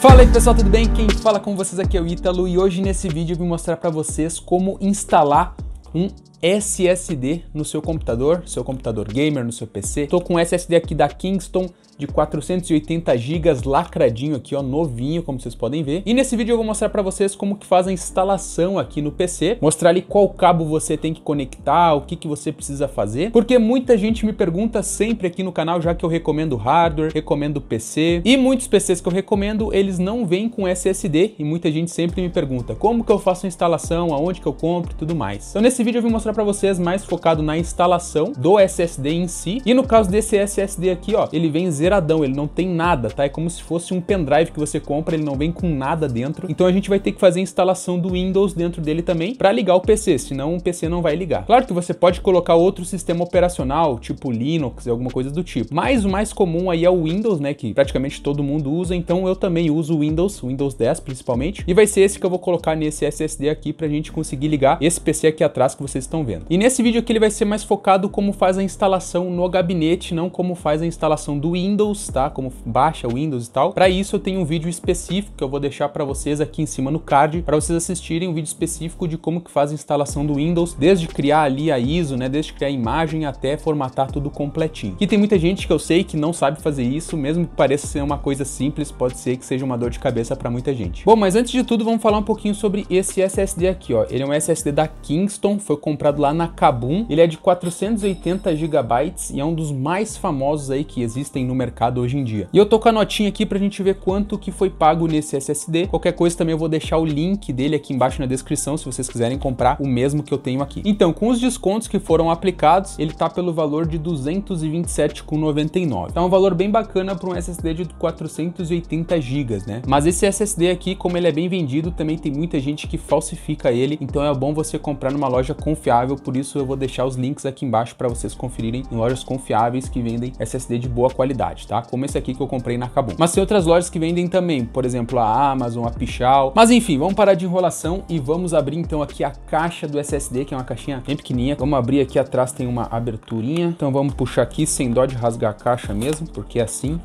Fala aí pessoal, tudo bem? Quem fala com vocês aqui é o Ítalo e hoje nesse vídeo eu vim mostrar para vocês como instalar um SSD no seu computador, seu computador gamer, no seu PC. Estou com um SSD aqui da Kingston de 480 GB lacradinho aqui, ó, novinho, como vocês podem ver. E nesse vídeo eu vou mostrar para vocês como que faz a instalação aqui no PC, mostrar ali qual cabo você tem que conectar, o que que você precisa fazer, porque muita gente me pergunta sempre aqui no canal, já que eu recomendo hardware, recomendo PC, e muitos PCs que eu recomendo, eles não vêm com SSD, e muita gente sempre me pergunta como que eu faço a instalação, aonde que eu compro e tudo mais. Então nesse vídeo eu vou mostrar para vocês mais focado na instalação do SSD em si, e no caso desse SSD aqui, ó, ele vem zero zerado ele não tem nada, tá? É como se fosse um pendrive que você compra, ele não vem com nada dentro. Então a gente vai ter que fazer a instalação do Windows dentro dele também para ligar o PC, senão o PC não vai ligar. Claro que você pode colocar outro sistema operacional, tipo Linux, alguma coisa do tipo. Mas o mais comum aí é o Windows, né, que praticamente todo mundo usa, então eu também uso o Windows, Windows 10 principalmente. E vai ser esse que eu vou colocar nesse SSD aqui pra gente conseguir ligar esse PC aqui atrás que vocês estão vendo. E nesse vídeo aqui ele vai ser mais focado como faz a instalação no gabinete, não como faz a instalação do Windows Windows, tá? Como baixa Windows e tal. Para isso eu tenho um vídeo específico que eu vou deixar para vocês aqui em cima no card, para vocês assistirem um vídeo específico de como que faz a instalação do Windows, desde criar ali a ISO, né, desde criar a imagem até formatar tudo completinho. E tem muita gente que eu sei que não sabe fazer isso, mesmo que pareça ser uma coisa simples, pode ser que seja uma dor de cabeça para muita gente. Bom, mas antes de tudo, vamos falar um pouquinho sobre esse SSD aqui, ó. Ele é um SSD da Kingston, foi comprado lá na Kabum. Ele é de 480 GB e é um dos mais famosos aí que existem no mercado mercado hoje em dia. E eu tô com a notinha aqui pra gente ver quanto que foi pago nesse SSD. Qualquer coisa também eu vou deixar o link dele aqui embaixo na descrição se vocês quiserem comprar o mesmo que eu tenho aqui. Então, com os descontos que foram aplicados, ele tá pelo valor de 227,99. Então, é um valor bem bacana para um SSD de 480 GB, né? Mas esse SSD aqui, como ele é bem vendido, também tem muita gente que falsifica ele, então é bom você comprar numa loja confiável, por isso eu vou deixar os links aqui embaixo para vocês conferirem em lojas confiáveis que vendem SSD de boa qualidade tá? Como esse aqui que eu comprei na Kabum. Mas tem outras lojas que vendem também, por exemplo, a Amazon, a Pichal. Mas enfim, vamos parar de enrolação e vamos abrir então aqui a caixa do SSD, que é uma caixinha bem pequenininha. Vamos abrir aqui atrás, tem uma aberturinha. Então vamos puxar aqui sem dó de rasgar a caixa mesmo, porque é assim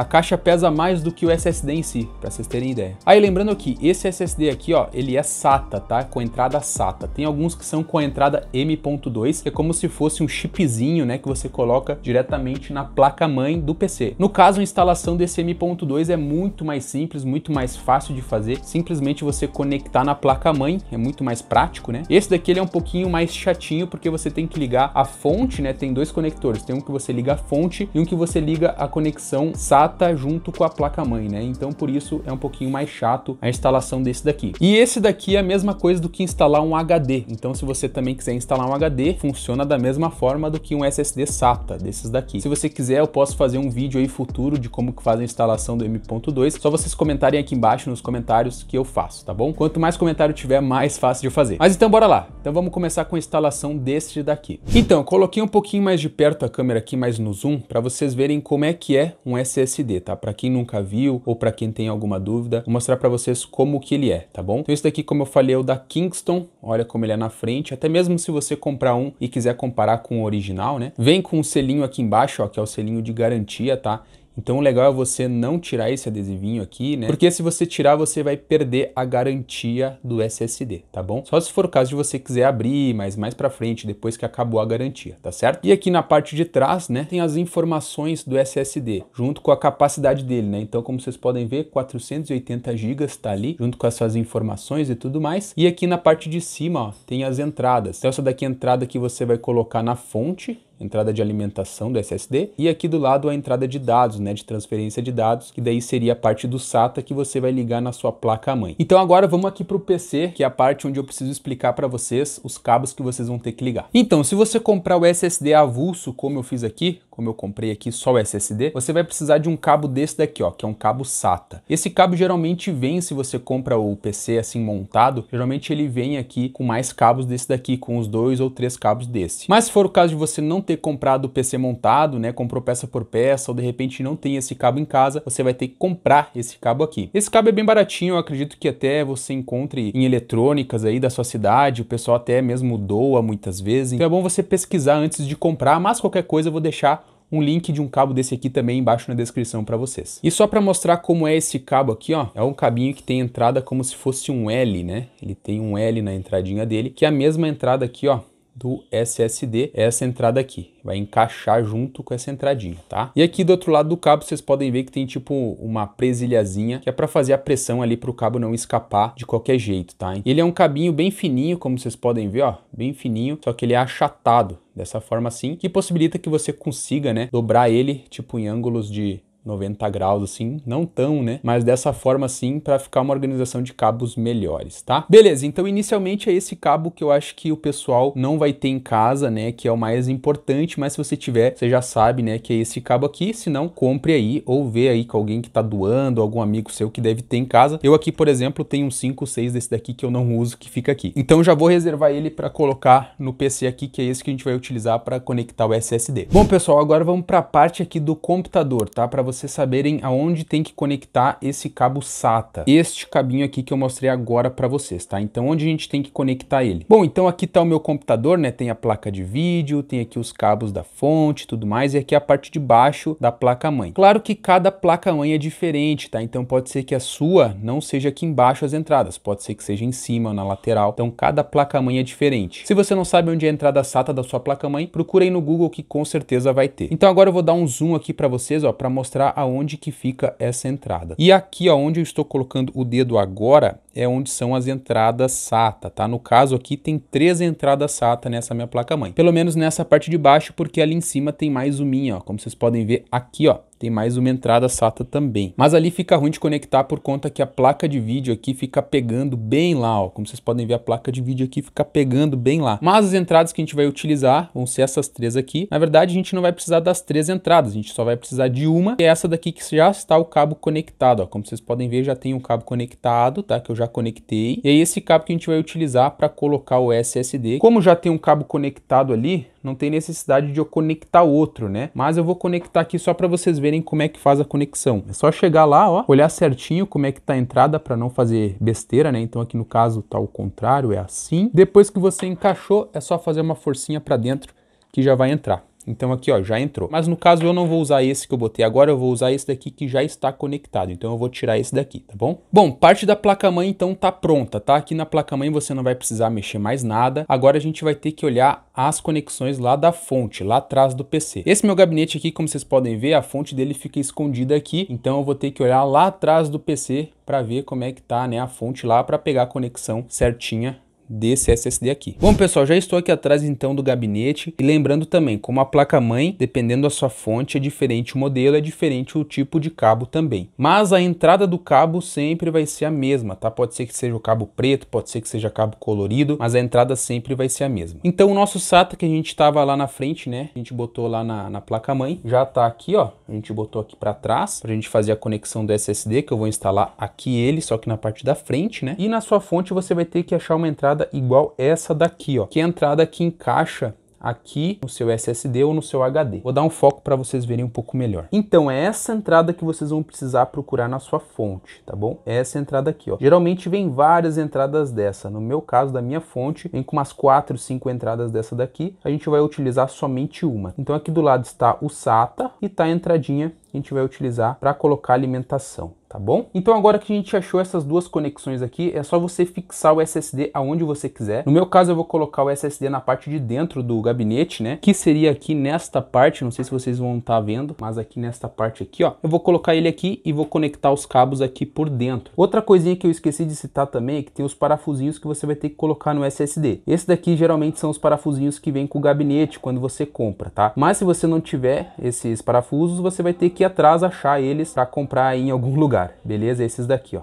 a caixa pesa mais do que o SSD em si, para vocês terem ideia. Aí lembrando que esse SSD aqui, ó, ele é SATA, tá? Com entrada SATA. Tem alguns que são com a entrada M.2, que é como se fosse um chipzinho, né, que você coloca diretamente na placa-mãe do PC. No caso, a instalação desse M.2 é muito mais simples, muito mais fácil de fazer. Simplesmente você conectar na placa-mãe, é muito mais prático, né? Esse daqui ele é um pouquinho mais chatinho, porque você tem que ligar a fonte, né? Tem dois conectores, tem um que você liga a fonte e um que você liga a conexão SATA data junto com a placa-mãe, né? Então por isso é um pouquinho mais chato a instalação desse daqui. E esse daqui é a mesma coisa do que instalar um HD. Então se você também quiser instalar um HD, funciona da mesma forma do que um SSD SATA desses daqui. Se você quiser, eu posso fazer um vídeo aí futuro de como que faz a instalação do M.2. Só vocês comentarem aqui embaixo nos comentários que eu faço, tá bom? Quanto mais comentário tiver, mais fácil de fazer. Mas então bora lá. Então vamos começar com a instalação deste daqui. Então, coloquei um pouquinho mais de perto a câmera aqui, mais no zoom, para vocês verem como é que é um SSD LSD, tá? Para quem nunca viu ou para quem tem alguma dúvida, vou mostrar para vocês como que ele é, tá bom? Então esse daqui, como eu falei, é o da Kingston. Olha como ele é na frente. Até mesmo se você comprar um e quiser comparar com o original, né? Vem com o um selinho aqui embaixo, ó, que é o selinho de garantia, tá? Então o legal é você não tirar esse adesivinho aqui, né? Porque se você tirar, você vai perder a garantia do SSD, tá bom? Só se for o caso de você quiser abrir, mas mais para frente, depois que acabou a garantia, tá certo? E aqui na parte de trás, né, tem as informações do SSD, junto com a capacidade dele, né? Então, como vocês podem ver, 480 GB tá ali, junto com as suas informações e tudo mais. E aqui na parte de cima, ó, tem as entradas. Então essa daqui é a entrada que você vai colocar na fonte, entrada de alimentação do SSD, e aqui do lado a entrada de dados, né, de transferência de dados, que daí seria a parte do SATA que você vai ligar na sua placa-mãe. Então agora vamos aqui para o PC, que é a parte onde eu preciso explicar para vocês os cabos que vocês vão ter que ligar. Então, se você comprar o SSD avulso, como eu fiz aqui, como eu comprei aqui só o SSD, você vai precisar de um cabo desse daqui, ó, que é um cabo SATA. Esse cabo geralmente vem, se você compra o PC assim montado, geralmente ele vem aqui com mais cabos desse daqui, com os dois ou três cabos desse. Mas se for o caso de você não ter ter comprado o PC montado, né? Comprou peça por peça, ou de repente não tem esse cabo em casa, você vai ter que comprar esse cabo aqui. Esse cabo é bem baratinho, eu acredito que até você encontre em eletrônicas aí da sua cidade, o pessoal até mesmo doa muitas vezes. Então é bom você pesquisar antes de comprar, mas qualquer coisa eu vou deixar um link de um cabo desse aqui também embaixo na descrição para vocês. E só para mostrar como é esse cabo aqui, ó, é um cabinho que tem entrada como se fosse um L, né? Ele tem um L na entradinha dele, que é a mesma entrada aqui, ó, do SSD é essa entrada aqui. Vai encaixar junto com essa entradinha, tá? E aqui do outro lado do cabo, vocês podem ver que tem tipo uma presilhazinha, que é para fazer a pressão ali para o cabo não escapar de qualquer jeito, tá? Ele é um cabinho bem fininho, como vocês podem ver, ó, bem fininho, só que ele é achatado dessa forma assim, que possibilita que você consiga, né, dobrar ele tipo em ângulos de 90 graus assim, não tão, né? Mas dessa forma assim para ficar uma organização de cabos melhores, tá? Beleza, então inicialmente é esse cabo que eu acho que o pessoal não vai ter em casa, né, que é o mais importante, mas se você tiver, você já sabe, né, que é esse cabo aqui, se não compre aí ou vê aí com alguém que tá doando, algum amigo seu que deve ter em casa. Eu aqui, por exemplo, tenho um 5, 6 desse daqui que eu não uso que fica aqui. Então já vou reservar ele para colocar no PC aqui, que é esse que a gente vai utilizar para conectar o SSD. Bom, pessoal, agora vamos para a parte aqui do computador, tá? Para vocês saberem aonde tem que conectar esse cabo SATA. Este cabinho aqui que eu mostrei agora para vocês, tá? Então onde a gente tem que conectar ele? Bom, então aqui tá o meu computador, né? Tem a placa de vídeo, tem aqui os cabos da fonte, tudo mais, e aqui a parte de baixo da placa mãe. Claro que cada placa mãe é diferente, tá? Então pode ser que a sua não seja aqui embaixo as entradas, pode ser que seja em cima ou na lateral. Então cada placa mãe é diferente. Se você não sabe onde é a entrada SATA da sua placa mãe, procure aí no Google que com certeza vai ter. Então agora eu vou dar um zoom aqui para vocês, ó, para mostrar mostrar aonde que fica essa entrada. E aqui aonde eu estou colocando o dedo agora é onde são as entradas SATA, tá? No caso aqui tem três entradas SATA nessa minha placa-mãe. Pelo menos nessa parte de baixo, porque ali em cima tem mais uma, ó. Como vocês podem ver aqui, ó tem mais uma entrada SATA também. Mas ali fica ruim de conectar por conta que a placa de vídeo aqui fica pegando bem lá, ó. Como vocês podem ver, a placa de vídeo aqui fica pegando bem lá. Mas as entradas que a gente vai utilizar vão ser essas três aqui. Na verdade, a gente não vai precisar das três entradas, a gente só vai precisar de uma, que é essa daqui que já está o cabo conectado, ó. Como vocês podem ver, já tem um cabo conectado, tá? Que eu já conectei. E aí é esse cabo que a gente vai utilizar para colocar o SSD. Como já tem um cabo conectado ali, não tem necessidade de eu conectar outro, né? Mas eu vou conectar aqui só para vocês verem como é que faz a conexão. É só chegar lá, ó, olhar certinho como é que tá a entrada para não fazer besteira, né? Então aqui no caso tá o contrário, é assim. Depois que você encaixou, é só fazer uma forcinha para dentro que já vai entrar. Então aqui ó, já entrou. Mas no caso eu não vou usar esse que eu botei agora, eu vou usar esse daqui que já está conectado. Então eu vou tirar esse daqui, tá bom? Bom, parte da placa-mãe então tá pronta, tá? Aqui na placa-mãe você não vai precisar mexer mais nada. Agora a gente vai ter que olhar as conexões lá da fonte, lá atrás do PC. Esse meu gabinete aqui, como vocês podem ver, a fonte dele fica escondida aqui. Então eu vou ter que olhar lá atrás do PC para ver como é que tá né, a fonte lá para pegar a conexão certinha desse SSD aqui. Bom pessoal, já estou aqui atrás então do gabinete e lembrando também, como a placa-mãe, dependendo da sua fonte, é diferente o modelo, é diferente o tipo de cabo também. Mas a entrada do cabo sempre vai ser a mesma, tá? Pode ser que seja o cabo preto, pode ser que seja cabo colorido, mas a entrada sempre vai ser a mesma. Então o nosso SATA que a gente estava lá na frente, né? A gente botou lá na, na placa-mãe, já tá aqui, ó. A gente botou aqui para trás, para a gente fazer a conexão do SSD, que eu vou instalar aqui ele, só que na parte da frente, né? E na sua fonte você vai ter que achar uma entrada entrada igual essa daqui, ó, que é a entrada que encaixa aqui no seu SSD ou no seu HD. Vou dar um foco para vocês verem um pouco melhor. Então é essa entrada que vocês vão precisar procurar na sua fonte, tá bom? É essa entrada aqui, ó. Geralmente vem várias entradas dessa. No meu caso, da minha fonte, vem com umas 4, 5 entradas dessa daqui. A gente vai utilizar somente uma. Então aqui do lado está o SATA e está a entradinha que a gente vai utilizar para colocar alimentação tá bom? Então agora que a gente achou essas duas conexões aqui, é só você fixar o SSD aonde você quiser. No meu caso eu vou colocar o SSD na parte de dentro do gabinete, né? Que seria aqui nesta parte, não sei se vocês vão estar tá vendo, mas aqui nesta parte aqui, ó. Eu vou colocar ele aqui e vou conectar os cabos aqui por dentro. Outra coisinha que eu esqueci de citar também é que tem os parafusinhos que você vai ter que colocar no SSD. Esse daqui geralmente são os parafusinhos que vem com o gabinete quando você compra, tá? Mas se você não tiver esses parafusos, você vai ter que ir atrás achar eles para comprar em algum lugar lugar, beleza? É esses daqui, ó.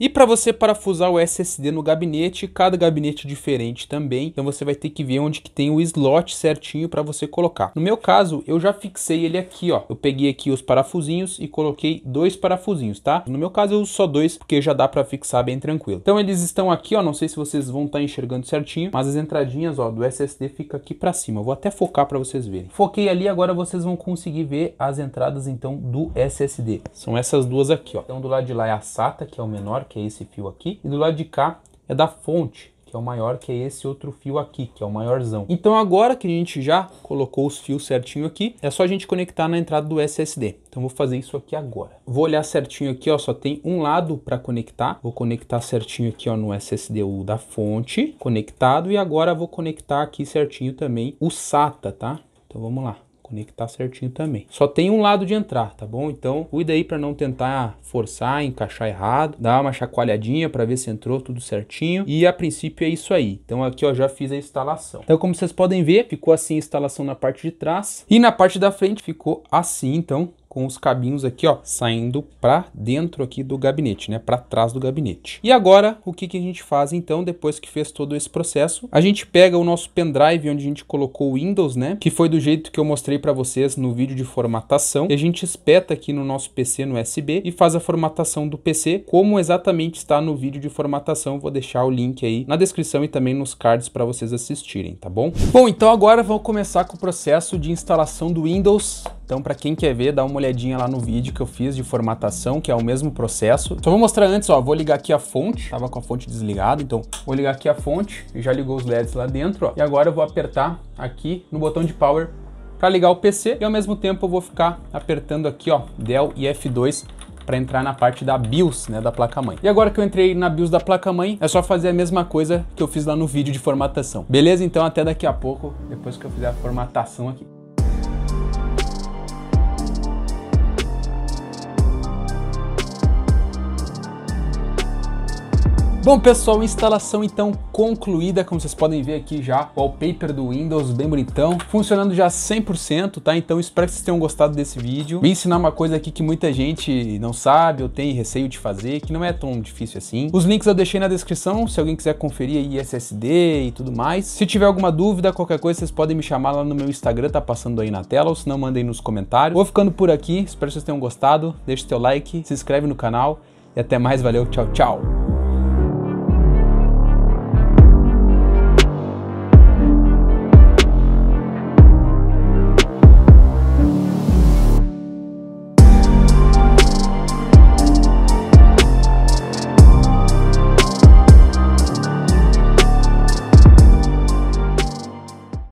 E para você parafusar o SSD no gabinete, cada gabinete é diferente também, então você vai ter que ver onde que tem o slot certinho para você colocar. No meu caso, eu já fixei ele aqui, ó. Eu peguei aqui os parafusinhos e coloquei dois parafusinhos, tá? No meu caso, eu uso só dois porque já dá para fixar bem tranquilo. Então eles estão aqui, ó, não sei se vocês vão estar tá enxergando certinho, mas as entradinhas, ó, do SSD fica aqui para cima. Eu vou até focar para vocês verem. Foquei ali, agora vocês vão conseguir ver as entradas então do SSD. São essas duas aqui, ó. Então do lado de lá é a SATA, que é o menor que é esse fio aqui, e do lado de cá é da fonte, que é o maior, que é esse outro fio aqui, que é o maiorzão. Então agora que a gente já colocou os fios certinho aqui, é só a gente conectar na entrada do SSD. Então vou fazer isso aqui agora. Vou olhar certinho aqui, ó, só tem um lado para conectar. Vou conectar certinho aqui, ó, no SSD o da fonte, conectado, e agora vou conectar aqui certinho também o SATA, tá? Então vamos lá conectar tá certinho também. Só tem um lado de entrar, tá bom? Então cuida aí para não tentar forçar, encaixar errado, dá uma chacoalhadinha para ver se entrou tudo certinho e a princípio é isso aí. Então aqui ó, já fiz a instalação. Então como vocês podem ver, ficou assim a instalação na parte de trás e na parte da frente ficou assim, então com os cabinhos aqui, ó, saindo para dentro aqui do gabinete, né, para trás do gabinete. E agora, o que, que a gente faz então, depois que fez todo esse processo? A gente pega o nosso pendrive onde a gente colocou o Windows, né, que foi do jeito que eu mostrei para vocês no vídeo de formatação, e a gente espeta aqui no nosso PC no USB e faz a formatação do PC, como exatamente está no vídeo de formatação, vou deixar o link aí na descrição e também nos cards para vocês assistirem, tá bom? Bom, então agora vamos começar com o processo de instalação do Windows então, para quem quer ver, dá uma olhadinha lá no vídeo que eu fiz de formatação, que é o mesmo processo. Só vou mostrar antes, ó, vou ligar aqui a fonte, tava com a fonte desligada, então vou ligar aqui a fonte, já ligou os LEDs lá dentro, ó, e agora eu vou apertar aqui no botão de power para ligar o PC e ao mesmo tempo eu vou ficar apertando aqui, ó, Dell e F2 para entrar na parte da BIOS, né, da placa-mãe. E agora que eu entrei na BIOS da placa-mãe, é só fazer a mesma coisa que eu fiz lá no vídeo de formatação. Beleza? Então até daqui a pouco, depois que eu fizer a formatação aqui. Bom pessoal, instalação então concluída, como vocês podem ver aqui já, o wallpaper do Windows, bem bonitão, funcionando já 100%, tá? Então espero que vocês tenham gostado desse vídeo. Vim ensinar uma coisa aqui que muita gente não sabe ou tem receio de fazer, que não é tão difícil assim. Os links eu deixei na descrição, se alguém quiser conferir aí SSD e tudo mais. Se tiver alguma dúvida, qualquer coisa, vocês podem me chamar lá no meu Instagram, tá passando aí na tela, ou se não, mandem nos comentários. Vou ficando por aqui, espero que vocês tenham gostado, deixa o seu like, se inscreve no canal e até mais, valeu, tchau, tchau!